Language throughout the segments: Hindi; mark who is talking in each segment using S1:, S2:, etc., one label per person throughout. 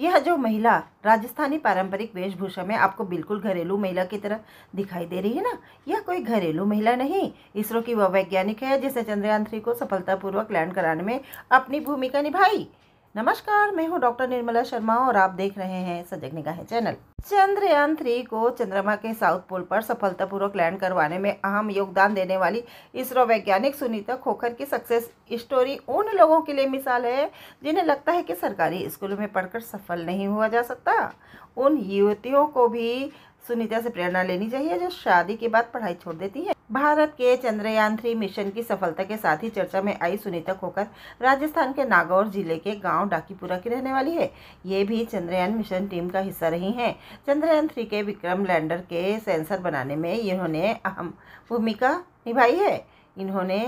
S1: यह जो महिला राजस्थानी पारंपरिक वेशभूषा में आपको बिल्कुल घरेलू महिला की तरह दिखाई दे रही है ना यह कोई घरेलू महिला नहीं इसरो की वह वैज्ञानिक है जिसने चंद्रयान थ्री को सफलतापूर्वक लैंड कराने में अपनी भूमिका निभाई नमस्कार मैं हूं डॉक्टर निर्मला शर्मा और आप देख रहे हैं सजग निगाहें चैनल चंद्रयान थ्री को चंद्रमा के साउथ पोल पर सफलतापूर्वक लैंड करवाने में अहम योगदान देने वाली इसरो वैज्ञानिक सुनीता खोखर की सक्सेस स्टोरी उन लोगों के लिए मिसाल है जिन्हें लगता है कि सरकारी स्कूलों में पढ़कर सफल नहीं हुआ जा सकता उन युवतियों को भी सुनीता से प्रेरणा लेनी चाहिए जो शादी के बाद पढ़ाई छोड़ देती है भारत के चंद्रयान थ्री मिशन की सफलता के साथ ही चर्चा में आई सुनीता खोकर राजस्थान के नागौर जिले के गांव डाकीपुरा की रहने वाली है ये भी चंद्रयान मिशन टीम का हिस्सा रही हैं चंद्रयान थ्री के विक्रम लैंडर के सेंसर बनाने में इन्होंने अहम भूमिका निभाई है इन्होंने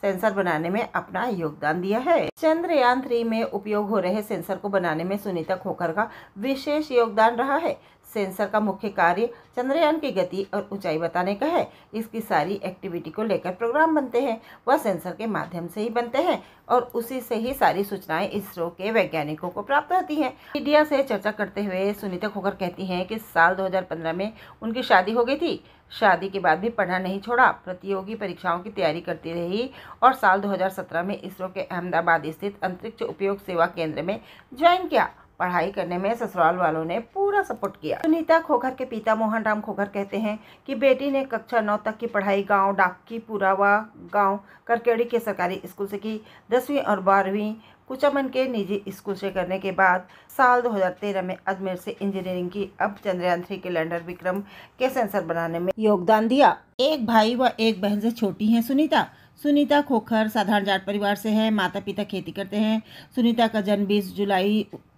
S1: सेंसर बनाने में अपना योगदान दिया है चंद्रयान थ्री में उपयोग हो रहे सेंसर को बनाने में सुनीता खोखर का विशेष योगदान रहा है सेंसर का मुख्य कार्य चंद्रयान की गति और ऊंचाई बताने का है इसकी सारी एक्टिविटी को लेकर प्रोग्राम बनते हैं वह सेंसर के माध्यम से ही बनते हैं और उसी से ही सारी सूचनाएं इसरो के वैज्ञानिकों को प्राप्त होती हैं मीडिया से चर्चा करते हुए सुनीता खोकर कहती हैं कि साल 2015 में उनकी शादी हो गई थी शादी के बाद भी पढ़ना नहीं छोड़ा प्रतियोगी परीक्षाओं की तैयारी करती रही और साल 2017 में इसरो के अहमदाबाद स्थित अंतरिक्ष उपयोग सेवा केंद्र में ज्वाइन किया पढ़ाई करने में ससुराल वालों ने पूरा सपोर्ट किया सुनीता खोखर के पिता मोहन राम खोखर कहते हैं कि बेटी ने कक्षा नौ तक की पढ़ाई गांव डाकी पुरावा गांव करकेड़ी के सरकारी स्कूल से की दसवीं और बारहवीं कुचामन के निजी स्कूल से करने के बाद साल 2013 में अजमेर से इंजीनियरिंग की अब चंद्रयान थ्री के लैंडर विक्रम के सेंसर बनाने में योगदान दिया एक भाई व एक बहन से छोटी हैं सुनीता सुनीता खोखर साधारण जाट परिवार से है माता पिता खेती करते हैं सुनीता का जन्म बीस जुलाई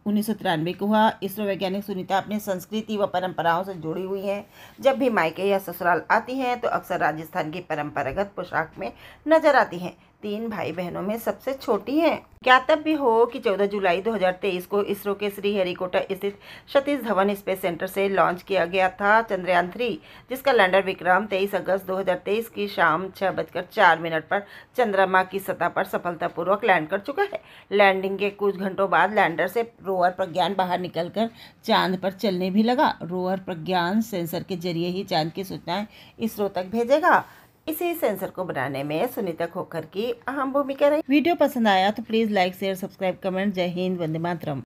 S1: उन्नीस को हुआ इसरो वैज्ञानिक सुनीता अपनी संस्कृति व परंपराओं से जुड़ी हुई हैं जब भी मायके या ससुराल आती हैं तो अक्सर राजस्थान की परंपरागत पोशाक में नजर आती हैं तीन भाई बहनों में सबसे छोटी हैं भी हो कि 14 जुलाई 2023 को इसरो के श्री हरिकोटा स्थित सतीश धवन स्पेस सेंटर से लॉन्च किया गया था चंद्रयान थ्री जिसका लैंडर विक्रम 23 अगस्त 2023 की शाम छह बजकर चार मिनट पर चंद्रमा की सतह पर सफलतापूर्वक लैंड कर चुका है लैंडिंग के कुछ घंटों बाद लैंडर से रोवर प्रज्ञान बाहर निकलकर चांद पर चलने भी लगा रोवर प्रज्ञान सेंसर के जरिए ही चांद की सूचनाएं इसरो तक भेजेगा इसी सेंसर को बनाने में सुनीता खोखर की अहम भूमिका रही वीडियो पसंद आया तो please like share subscribe comment जय हिंद वंदे मातरम